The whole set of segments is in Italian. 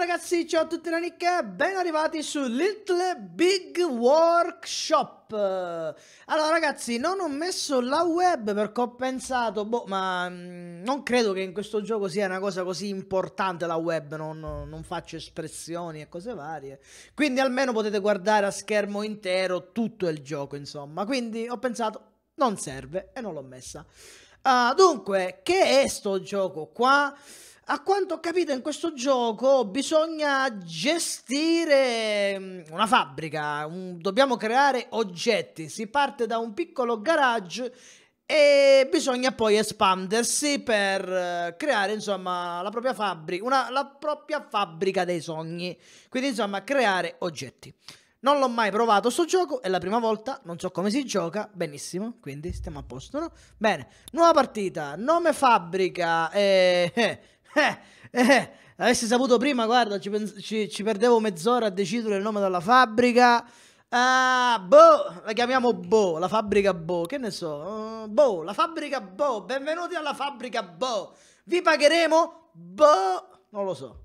Ciao ragazzi, ciao a tutti da Nick ben arrivati su Little Big Workshop Allora ragazzi, non ho messo la web perché ho pensato, boh, ma mm, non credo che in questo gioco sia una cosa così importante la web non, non faccio espressioni e cose varie Quindi almeno potete guardare a schermo intero tutto il gioco, insomma Quindi ho pensato, non serve e non l'ho messa uh, Dunque, che è sto gioco qua? A quanto ho capito in questo gioco bisogna gestire mm, una fabbrica, un, dobbiamo creare oggetti, si parte da un piccolo garage e bisogna poi espandersi per eh, creare insomma la propria fabbrica, una, la propria fabbrica dei sogni, quindi insomma creare oggetti. Non l'ho mai provato sto gioco, è la prima volta, non so come si gioca, benissimo, quindi stiamo a posto, no? Bene, nuova partita, nome fabbrica, eh, eh eh, eh, avessi saputo prima, guarda, ci, ci, ci, perdevo mezz'ora a decidere il nome della fabbrica. Ah, boh, la chiamiamo Boh, la fabbrica Boh, che ne so. Uh, boh, la fabbrica Boh, benvenuti alla fabbrica Boh. Vi pagheremo Boh, non lo so.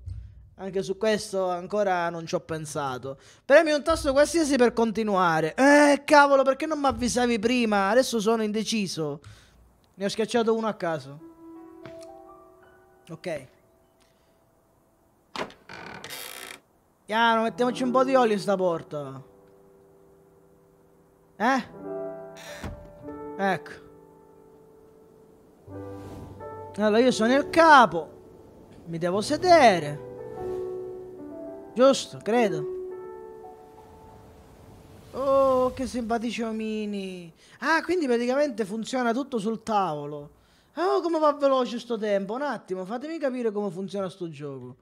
Anche su questo ancora non ci ho pensato. Premi un tasto qualsiasi per continuare. Eh, cavolo, perché non mi avvisavi prima? Adesso sono indeciso. Ne ho schiacciato uno a caso. Ok. Piano, mettiamoci un po' di olio in sta porta. Eh? Ecco. Allora, io sono il capo. Mi devo sedere. Giusto, credo. Oh, che simpatici omini. Ah, quindi praticamente funziona tutto sul tavolo. Oh, come va veloce sto tempo? Un attimo, fatemi capire come funziona sto gioco.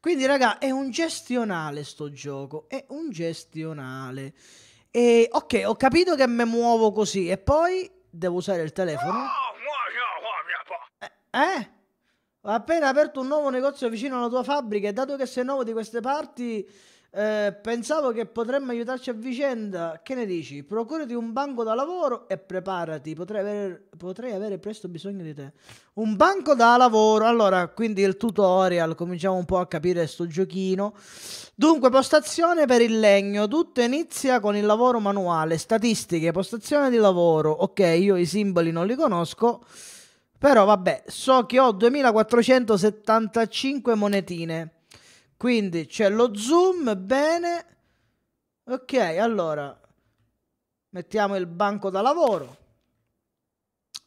Quindi, raga, è un gestionale sto gioco. È un gestionale. E ok, ho capito che mi muovo così. E poi devo usare il telefono. Eh? eh? Ho appena aperto un nuovo negozio vicino alla tua fabbrica e dato che sei nuovo di queste parti eh, pensavo che potremmo aiutarci a vicenda. Che ne dici? Procurati un banco da lavoro e preparati. Potrei avere, potrei avere, presto bisogno di te. Un banco da lavoro. Allora, quindi il tutorial. Cominciamo un po' a capire sto giochino. Dunque, postazione per il legno. Tutto inizia con il lavoro manuale. Statistiche, postazione di lavoro. Ok, io i simboli non li conosco. Però vabbè, so che ho 2475 monetine. Quindi c'è lo zoom, bene. Ok, allora mettiamo il banco da lavoro.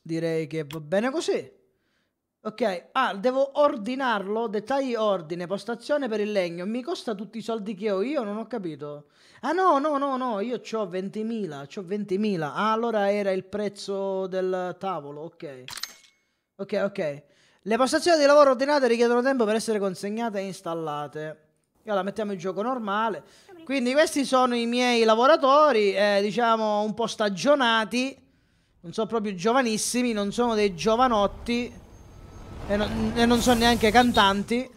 Direi che va bene così. Ok, ah, devo ordinarlo, dettagli ordine, postazione per il legno, mi costa tutti i soldi che ho, io non ho capito. Ah no, no, no, no, io ho 20.000, ho 20.000, ah allora era il prezzo del tavolo, ok. Ok, ok, le postazioni di lavoro ordinate richiedono tempo per essere consegnate e installate. E allora mettiamo il gioco normale. Quindi questi sono i miei lavoratori, eh, diciamo un po' stagionati. Non sono proprio giovanissimi, non sono dei giovanotti. E non, e non sono neanche cantanti.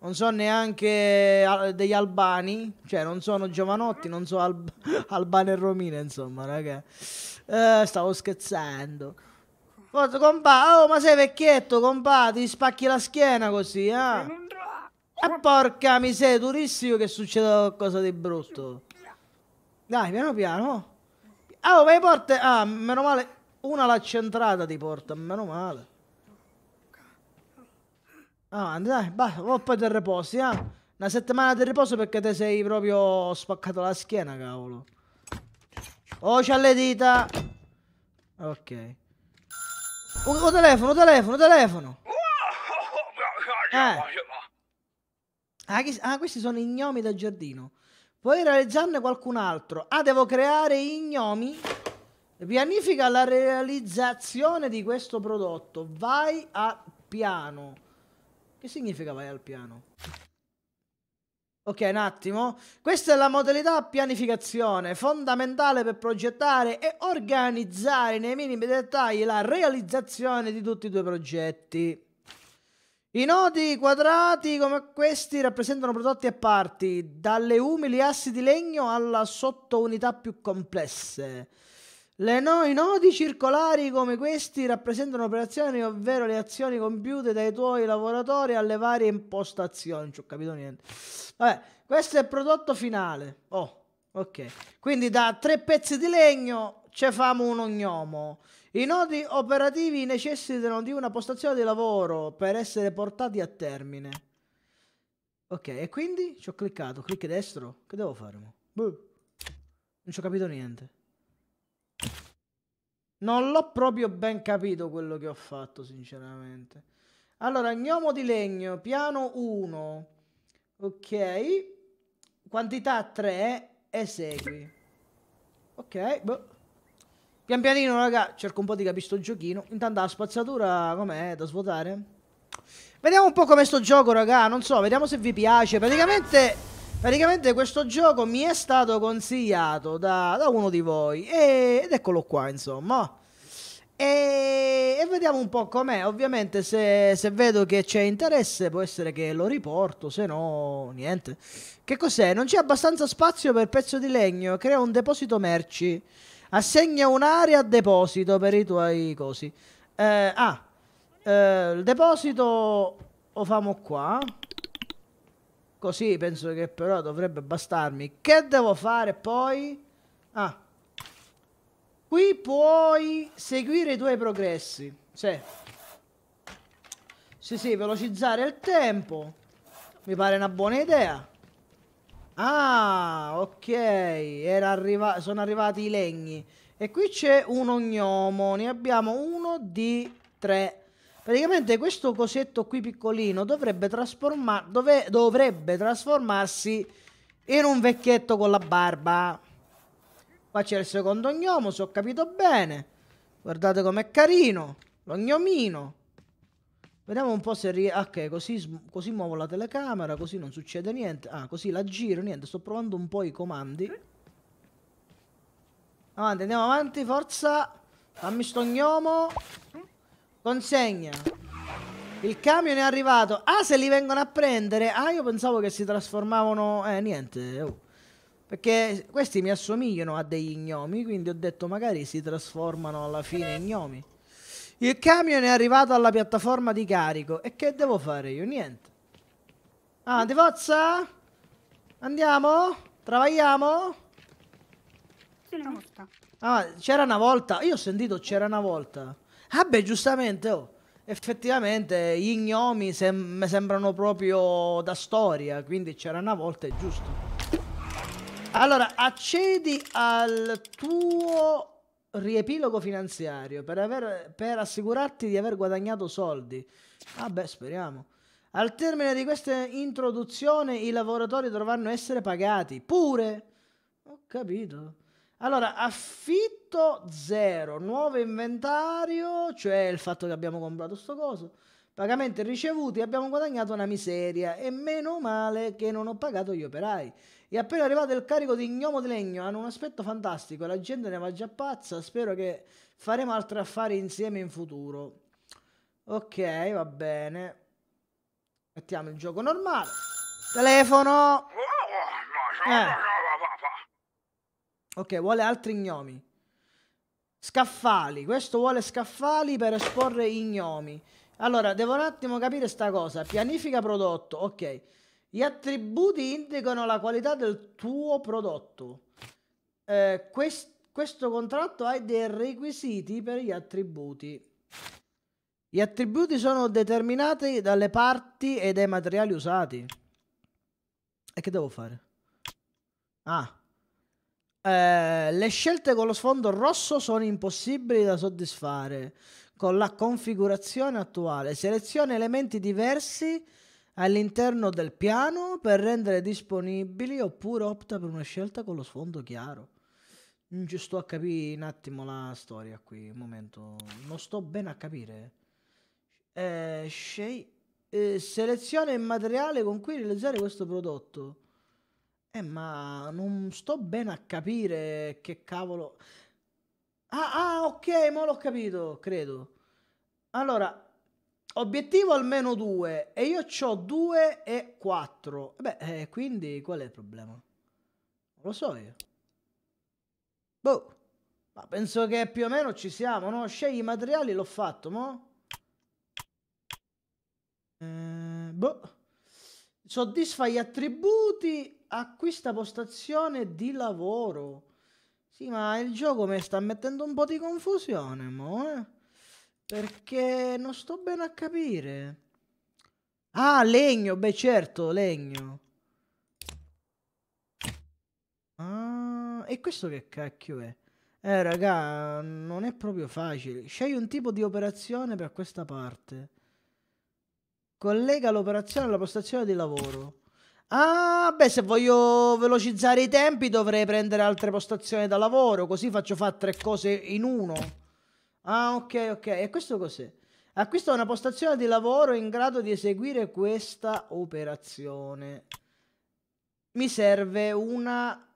Non sono neanche ah, degli albani. Cioè, non sono giovanotti, non sono al albani e romine, insomma, raga. Eh, stavo scherzando. Cosa, compà? Oh, ma sei vecchietto, compà, ti spacchi la schiena così, eh? Ah, porca miseria, durissimo che succede qualcosa di brutto. Dai, piano piano. Oh, ma le porte... Ah, meno male, una l'ha centrata di porta, meno male. Avanti, dai, basta, oh, poi ti riposi, eh? Una settimana di riposo perché te sei proprio spaccato la schiena, cavolo. Oh, c'ha le dita! Ok. O, o telefono, o telefono, o telefono. Eh. Ah, ah, questi sono i gnomi da giardino. Puoi realizzarne qualcun altro. Ah, devo creare i gnomi. Pianifica la realizzazione di questo prodotto. Vai al piano. Che significa vai al piano? Ok, un attimo. Questa è la modalità pianificazione, fondamentale per progettare e organizzare nei minimi dettagli la realizzazione di tutti i tuoi progetti. I nodi quadrati come questi rappresentano prodotti a parti, dalle umili assi di legno alla sottounità più complesse. No- I nodi circolari come questi rappresentano operazioni, ovvero le azioni compiute dai tuoi lavoratori alle varie impostazioni. Non ci ho capito niente. Vabbè, questo è il prodotto finale. Oh, ok. Quindi da tre pezzi di legno ce famo un ognomo. I nodi operativi necessitano di una postazione di lavoro per essere portati a termine. Ok, e quindi ci ho cliccato, clic destro. Che devo fare? Boh. Non ci ho capito niente. Non l'ho proprio ben capito quello che ho fatto, sinceramente. Allora, gnomo di legno, piano 1. Ok. Quantità 3, esegui. Ok, boh. Pian pianino, raga, cerco un po' di capire sto giochino. Intanto la spazzatura com'è da svuotare? Vediamo un po' come sto gioco, raga, non so, vediamo se vi piace. Praticamente Praticamente questo gioco mi è stato consigliato da, da uno di voi e, ed eccolo qua insomma. E, e vediamo un po' com'è. Ovviamente se, se, vedo che c'è interesse può essere che lo riporto, se no niente. Che cos'è? Non c'è abbastanza spazio per pezzo di legno, crea un deposito merci. Assegna un'area a deposito per i tuoi cosi. Eh, ah, eh, il deposito lo famo qua. Così penso che però dovrebbe bastarmi. Che devo fare poi? Ah. Qui puoi seguire i tuoi progressi. Sì. Sì, sì, velocizzare il tempo. Mi pare una buona idea. Ah, ok. Arriva sono arrivati i legni. E qui c'è un ognomo. Ne abbiamo uno di tre. Praticamente questo cosetto qui piccolino dovrebbe, trasforma- dove- dovrebbe trasformarsi in un vecchietto con la barba. Qua c'è il secondo gnomo, se ho capito bene. Guardate com'è carino. Lo gnomino. Vediamo un po' se riesco... Ah, ok, così, così, muovo la telecamera, così non succede niente. Ah, così la giro, niente. Sto provando un po' i comandi. Avanti, andiamo avanti, forza. Fammi sto gnomo. Consegna. Il camion è arrivato. Ah, se li vengono a prendere. Ah, io pensavo che si trasformavano... Eh, niente. Oh. Perché questi mi assomigliano a degli gnomi, quindi ho detto magari si trasformano alla fine gnomi. Il camion è arrivato alla piattaforma di carico. E che devo fare io? Niente. Ah, Devozza? Andiamo? Travagliamo? Sì, una volta. Ah, c'era una volta. Io ho sentito c'era una volta. Ah beh, giustamente, oh. effettivamente gli gnomi sem mi sembrano proprio da storia, quindi c'era una volta, è giusto. Allora, accedi al tuo riepilogo finanziario per, aver, per assicurarti di aver guadagnato soldi. Vabbè, ah speriamo. Al termine di questa introduzione i lavoratori dovranno essere pagati. Pure! Ho capito. Allora, affitto zero, nuovo inventario, cioè il fatto che abbiamo comprato sto coso, pagamenti ricevuti, abbiamo guadagnato una miseria e meno male che non ho pagato gli operai. E appena arrivato il carico di gnomo di legno, hanno un aspetto fantastico, la gente ne va già pazza, spero che faremo altri affari insieme in futuro. Ok, va bene. Mettiamo il gioco normale. Telefono! Eh. Ok, vuole altri gnomi. Scaffali, questo vuole scaffali per esporre i gnomi. Allora, devo un attimo capire sta cosa. Pianifica prodotto, ok. Gli attributi indicano la qualità del tuo prodotto. Eh, quest questo contratto ha dei requisiti per gli attributi. Gli attributi sono determinati dalle parti e dai materiali usati. E che devo fare? Ah. Eh, le scelte con lo sfondo rosso sono impossibili da soddisfare con la configurazione attuale. Seleziona elementi diversi all'interno del piano per rendere disponibili oppure opta per una scelta con lo sfondo chiaro. Non mm, ci sto a capire un attimo la storia qui, un momento, non sto bene a capire. Eh, eh, seleziona il materiale con cui realizzare questo prodotto. Eh, ma non sto bene a capire che cavolo. Ah, ah, ok, ma l'ho capito, credo. Allora, obiettivo almeno 2 e io ho 2 e 4. Eh beh, eh, quindi qual è il problema? Non lo so io. Boh. Ma penso che più o meno ci siamo, no? Scegli i materiali, l'ho fatto, no? Eh, boh. Soddisfa gli attributi acquista postazione di lavoro. Sì, ma il gioco mi sta mettendo un po' di confusione, mo, eh? Perché non sto bene a capire. Ah, legno, beh certo, legno. Ah, e questo che cacchio è? Eh, raga, non è proprio facile. Scegli un tipo di operazione per questa parte. Collega l'operazione alla postazione di lavoro. Ah, beh, se voglio velocizzare i tempi dovrei prendere altre postazioni da lavoro, così faccio fare tre cose in uno. Ah, ok, ok. E questo cos'è? Acquisto una postazione di lavoro in grado di eseguire questa operazione. Mi serve una...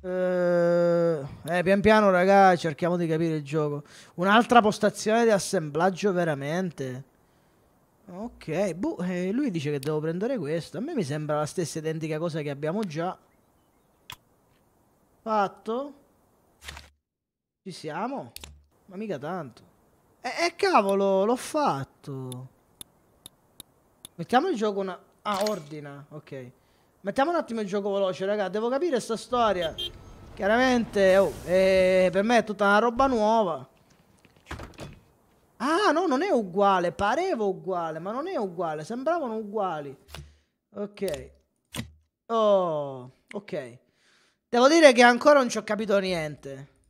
Eh, eh pian piano, ragazzi, cerchiamo di capire il gioco. Un'altra postazione di assemblaggio veramente. Ok, boh, eh, lui dice che devo prendere questo. A me mi sembra la stessa identica cosa che abbiamo già. Fatto. Ci siamo? Ma mica tanto. E, eh, eh, cavolo, l'ho fatto. Mettiamo il gioco una... Ah, ordina, ok. Mettiamo un attimo il gioco veloce, raga. Devo capire sta storia. Chiaramente, oh, eh, per me è tutta una roba nuova. Ah no, non è uguale, pareva uguale, ma non è uguale, sembravano uguali. Ok. Oh, ok. Devo dire che ancora non ci ho capito niente.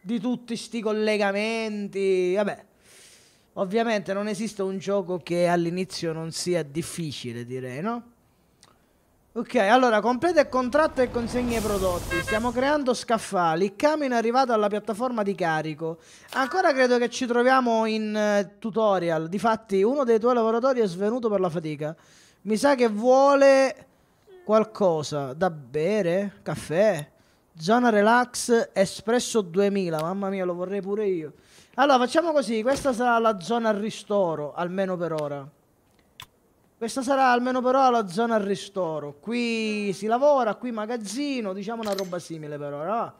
Di tutti sti collegamenti, vabbè. Ovviamente non esiste un gioco che all'inizio non sia difficile, direi, no? Ok, allora completa il contratto e consegna i prodotti. Stiamo creando scaffali. Il camion è arrivato alla piattaforma di carico. Ancora credo che ci troviamo in eh, tutorial. Difatti, uno dei tuoi lavoratori è svenuto per la fatica. Mi sa che vuole qualcosa da bere, caffè, zona relax, espresso 2000. Mamma mia, lo vorrei pure io. Allora, facciamo così. Questa sarà la zona ristoro, almeno per ora. Questa sarà almeno però la zona al ristoro. Qui si lavora, qui magazzino, diciamo una roba simile per ora. Va.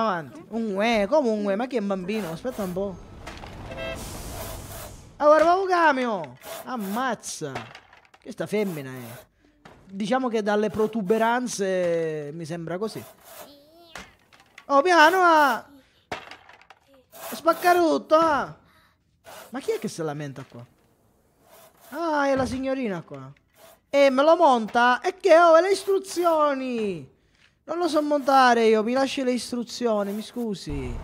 Avanti. Un eh, comunque, ma chi è un bambino? Aspetta un po'. Ah, Allora, un camion! Ammazza! Questa femmina è. Diciamo che dalle protuberanze mi sembra così. Oh, piano! Ah. Spacca tutto! Ah. Ma chi è che si lamenta qua? Ah, è la signorina qua. E eh, me lo monta? E che ho le istruzioni? Non lo so montare io, mi lasci le istruzioni, mi scusi.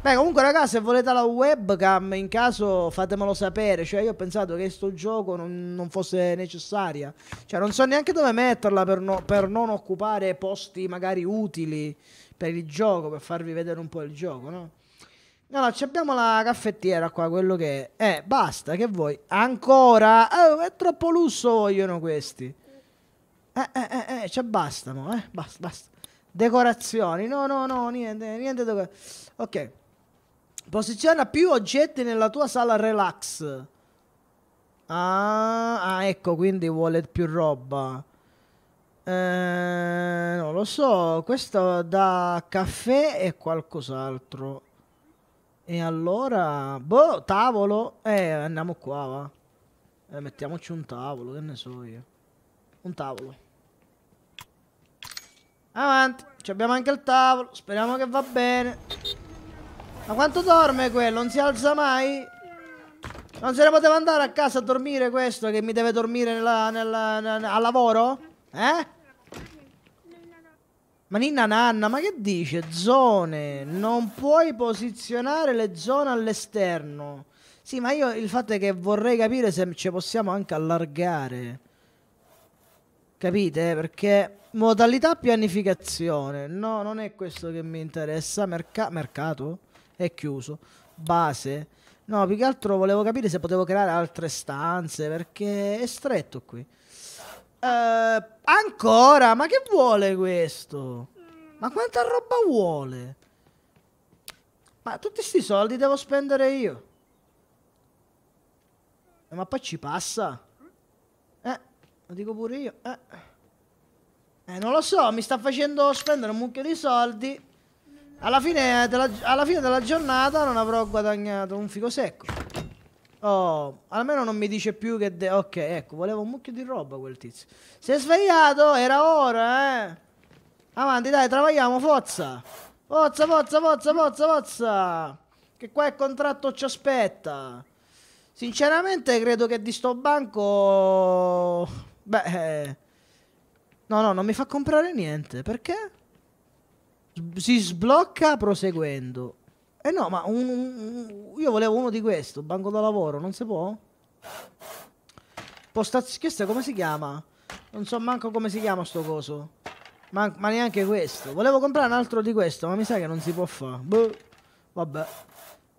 Beh, comunque ragazzi, se volete la webcam, in caso fatemelo sapere. Cioè, io ho pensato che sto gioco non, non fosse necessaria. Cioè, non so neanche dove metterla per, no, per non occupare posti magari utili per il gioco, per farvi vedere un po' il gioco, no? No, no, abbiamo la caffettiera qua, quello che è. Eh, basta, che vuoi? Ancora? Eh, è troppo lusso vogliono questi. Eh, eh, eh, eh, cioè basta, mo, eh, basta, basta. Decorazioni, no, no, no, niente, niente. Ok. Posiziona più oggetti nella tua sala relax. Ah, ah ecco, quindi vuole più roba. Eh, non lo so, questo da caffè e qualcos'altro. E allora... Boh, tavolo. Eh, andiamo qua, va. Eh, mettiamoci un tavolo, che ne so io. Un tavolo. Avanti. Ci abbiamo anche il tavolo. Speriamo che va bene. Ma quanto dorme quello? Non si alza mai? Non se ne poteva andare a casa a dormire questo che mi deve dormire nella, nella, nella, al lavoro? Eh? Ma Ninna Nanna, ma che dice? Zone, non puoi posizionare le zone all'esterno. Sì, ma io il fatto è che vorrei capire se ci possiamo anche allargare. Capite? Perché modalità pianificazione. No, non è questo che mi interessa. Merca mercato? È chiuso. Base. No, più che altro volevo capire se potevo creare altre stanze perché è stretto qui. Eh, ancora? Ma che vuole questo? Ma quanta roba vuole? Ma tutti questi soldi devo spendere io. Eh, ma poi ci passa. Eh, lo dico pure io. Eh. eh. non lo so, mi sta facendo spendere un mucchio di soldi. Alla fine della, alla fine della giornata non avrò guadagnato un fico secco. Oh, almeno non mi dice più che... De- ok, ecco, volevo un mucchio di roba quel tizio. Si è svegliato, era ora, eh. Avanti, dai, travagliamo, forza. Forza, forza, forza, forza, forza. Che qua il contratto ci aspetta. Sinceramente credo che di sto banco... Beh... No, no, non mi fa comprare niente. Perché? S si sblocca proseguendo. Eh no, ma un, un, io volevo uno di questo, banco da lavoro, non si può? Postazione, questo come si chiama? Non so manco come si chiama sto coso. Ma, ma, neanche questo. Volevo comprare un altro di questo, ma mi sa che non si può fare. Boh. Vabbè.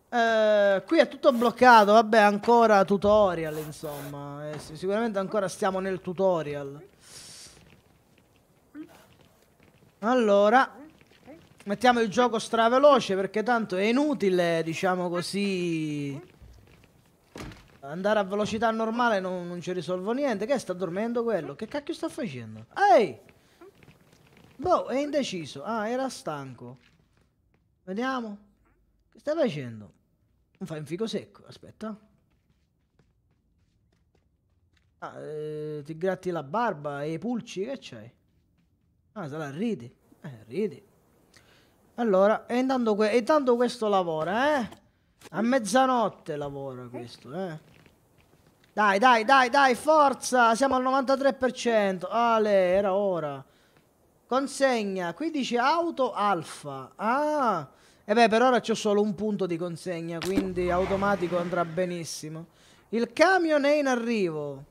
Eh, qui è tutto bloccato, vabbè, ancora tutorial, insomma. Eh, sì, sicuramente ancora stiamo nel tutorial. Allora, Mettiamo il gioco straveloce perché tanto è inutile, diciamo così. Andare a velocità normale non, non ci risolvo niente. Che sta dormendo quello? Che cacchio sta facendo? Ehi! Boh, è indeciso. Ah, era stanco. Vediamo. Che stai facendo? Non fai un fico secco, aspetta. Ah, eh, ti gratti la barba e i pulci, che c'hai? Ah, se la ridi. Eh, ridi. Allora, e intanto, que intanto questo lavora, eh? A mezzanotte lavora questo, eh? Dai, dai, dai, dai, forza! Siamo al 93%. Ale, era ora. Consegna, qui dice auto alfa. Ah, e beh, per ora c'ho solo un punto di consegna, quindi automatico andrà benissimo. Il camion è in arrivo.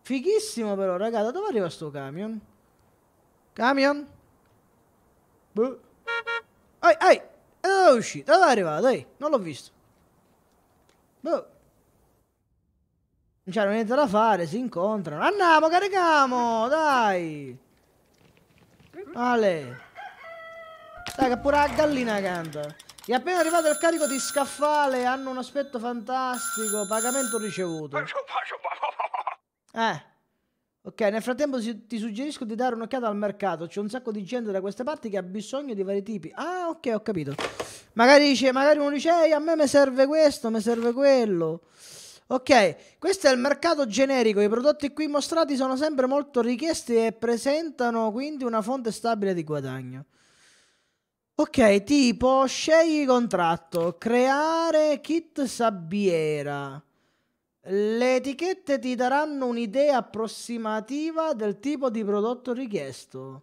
Fighissimo però, raga, da dove arriva sto camion? Camion? Boh. Ehi, ehi, da dove è uscito? Da dove è arrivato? Ehi, non l'ho visto. Boh. Non c'era niente da fare, si incontrano. Andiamo, carichiamo, dai. Ale. Dai, che pure la gallina canta. E appena arrivato il carico di scaffale hanno un aspetto fantastico. Pagamento ricevuto. Eh. Ok, nel frattempo ti suggerisco di dare un'occhiata al mercato. C'è un sacco di gente da queste parti che ha bisogno di vari tipi. Ah, ok, ho capito. Magari, dice, magari uno dice, ehi, a me mi serve questo, mi serve quello. Ok, questo è il mercato generico. I prodotti qui mostrati sono sempre molto richiesti e presentano quindi una fonte stabile di guadagno. Ok, tipo, scegli contratto, creare kit sabbiera. Le etichette ti daranno un'idea approssimativa del tipo di prodotto richiesto.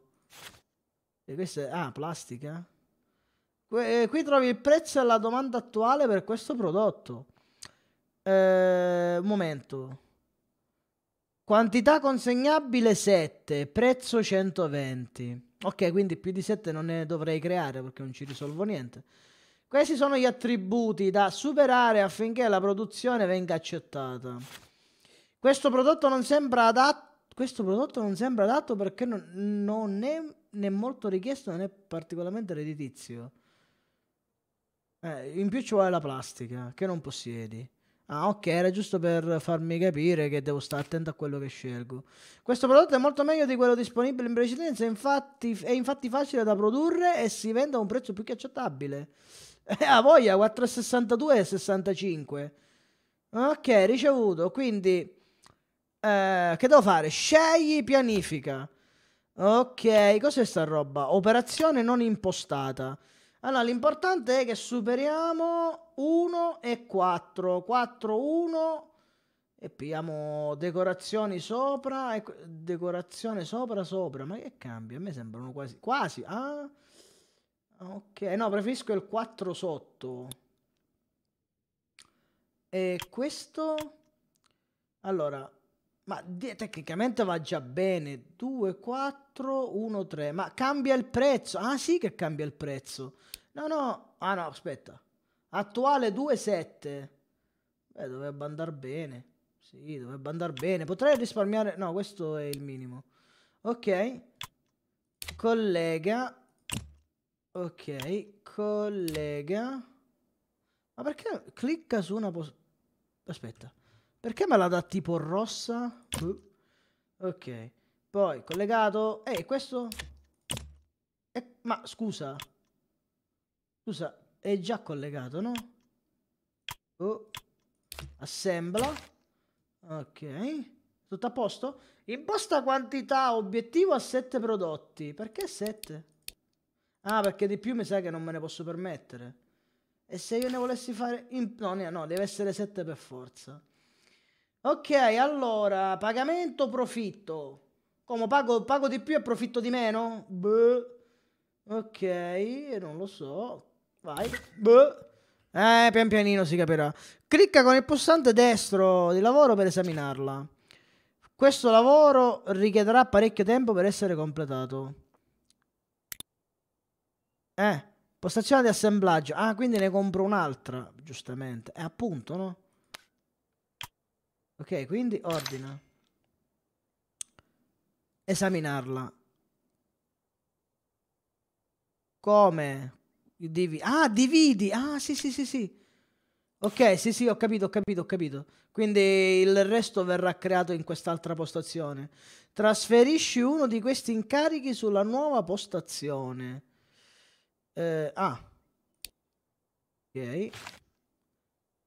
E questa è... Ah, plastica? Que eh, qui trovi il prezzo e la domanda attuale per questo prodotto. Eh, momento. Quantità consegnabile 7, prezzo 120. Ok, quindi più di 7 non ne dovrei creare perché non ci risolvo niente. Questi sono gli attributi da superare affinché la produzione venga accettata. Questo prodotto non sembra adatto, prodotto non sembra adatto perché non, non è né molto richiesto né particolarmente redditizio. Eh, in più ci vuole la plastica che non possiedi. Ah, ok, era giusto per farmi capire che devo stare attento a quello che scelgo. Questo prodotto è molto meglio di quello disponibile in precedenza, infatti, è infatti facile da produrre e si vende a un prezzo più che accettabile. Eh, a voglia, 4,62 e 65. Ok, ricevuto. Quindi, eh, che devo fare? Scegli, pianifica. Ok, cos'è sta roba? Operazione non impostata. Allora, l'importante è che superiamo 1 e 4. 4, 1 e pigliamo decorazioni sopra. E, decorazione sopra, sopra. Ma che cambia? A me sembrano quasi... Quasi, ah... Ah, ok, eh, no, preferisco il 4 sotto. E questo... Allora, ma tecnicamente va già bene. 2, 4, 1, 3. Ma cambia il prezzo. Ah sì che cambia il prezzo. No, no. Ah no, aspetta. Attuale 2, 7. Beh, dovrebbe andare bene. Sì, dovrebbe andare bene. Potrei risparmiare... No, questo è il minimo. Ok. Collega Ok, collega. Ma perché clicca su una posizione? Aspetta. Perché me la dà tipo rossa? Ok. Poi, collegato. Ehi, questo... Eh, ma scusa. Scusa, è già collegato, no? Oh. Assembla. Ok. Tutto a posto? Imposta quantità, obiettivo a 7 prodotti. Perché 7? Ah, perché di più mi sa che non me ne posso permettere. E se io ne volessi fare... In... No, no, deve essere 7 per forza. Ok, allora, pagamento profitto. Come pago, pago di più e profitto di meno? Beh. Ok, non lo so. Vai. Beh. Eh, pian pianino si capirà. Clicca con il pulsante destro di lavoro per esaminarla. Questo lavoro richiederà parecchio tempo per essere completato. Eh, postazione di assemblaggio. Ah, quindi ne compro un'altra, giustamente. Eh, appunto, no? Ok, quindi ordina. Esaminarla. Come? Divi ah, dividi. Ah, sì, sì, sì, sì. Ok, sì, sì, ho capito, ho capito, ho capito. Quindi il resto verrà creato in quest'altra postazione. Trasferisci uno di questi incarichi sulla nuova postazione. Eh, ah. Ok.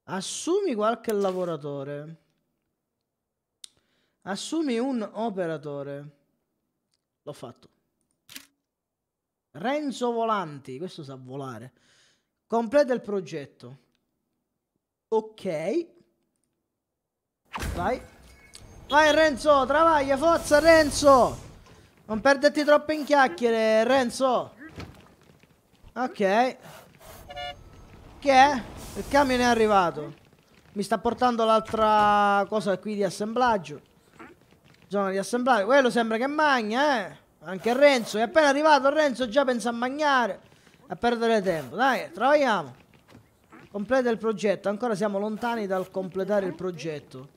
Assumi qualche lavoratore. Assumi un operatore. L'ho fatto. Renzo Volanti, questo sa volare. Completa il progetto. Ok. Vai. Vai Renzo, travaglia, forza Renzo! Non perderti troppo in chiacchiere, Renzo! Ok. Che è? Il camion è arrivato. Mi sta portando l'altra cosa qui di assemblaggio. Zona di assemblaggio. Quello sembra che magna, eh. Anche Renzo. È appena arrivato Renzo già pensa a mangiare. A perdere tempo. Dai, troviamo. Completa il progetto. Ancora siamo lontani dal completare il progetto.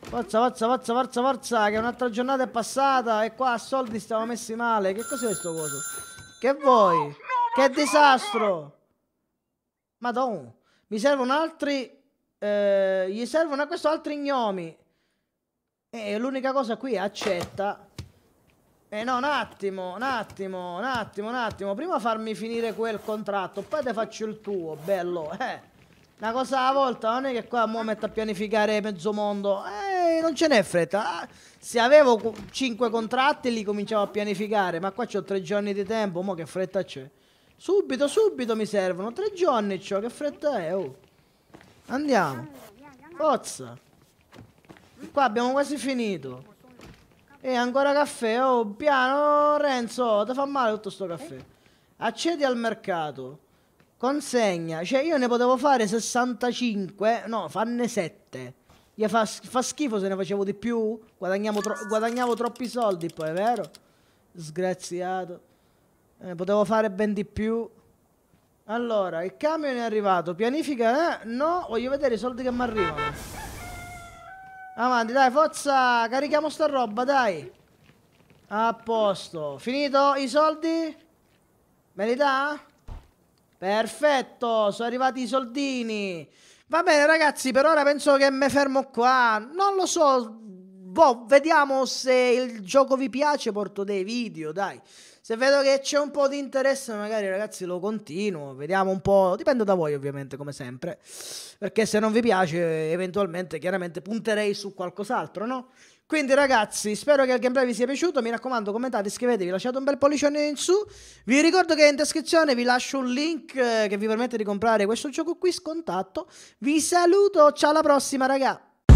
Forza, forza, forza, forza, forza, che un'altra giornata è passata e qua a soldi stiamo messi male. Che cos'è questo coso? Che vuoi? No, no, che disastro! Madonna, mi servono altri... Eh, gli servono a questo altri gnomi. E eh, l'unica cosa qui è accetta. Eh no, un attimo, un attimo, un attimo, un attimo. Prima farmi finire quel contratto, poi te faccio il tuo, bello. Eh, una cosa alla volta, non è che qua mo metto a pianificare mezzo mondo. Eh, non ce n'è fretta. se avevo cinque contratti li cominciavo a pianificare, ma qua ho tre giorni di tempo, mo che fretta c'è? Subito, subito mi servono, tre giorni c'ho, che fretta è? Oh. Andiamo. Forza. Qua abbiamo quasi finito. E ancora caffè, oh, piano Renzo, ti fa male tutto sto caffè. Accedi al mercato. Consegna, cioè io ne potevo fare 65, no, fanne 7. Gli fa, fa, schifo se ne facevo di più. Tro guadagnavo troppi soldi poi, vero? Sgraziato. Eh, potevo fare ben di più. Allora, il camion è arrivato. Pianifica, eh? No, voglio vedere i soldi che mi arrivano. Avanti, dai, forza. Carichiamo sta roba, dai. A posto. Finito i soldi? Me li dà? Perfetto, sono arrivati i soldini. Va bene ragazzi, per ora penso che mi fermo qua. Non lo so, boh, vediamo se il gioco vi piace, porto dei video, dai. Se vedo che c'è un po' di interesse, magari ragazzi lo continuo, vediamo un po', dipende da voi ovviamente come sempre, perché se non vi piace eventualmente chiaramente punterei su qualcos'altro, no? Quindi ragazzi, spero che il gameplay vi sia piaciuto, mi raccomando commentate, iscrivetevi, lasciate un bel pollicione in su. Vi ricordo che in descrizione vi lascio un link eh, che vi permette di comprare questo gioco qui scontato. Vi saluto, ciao alla prossima ragazzi!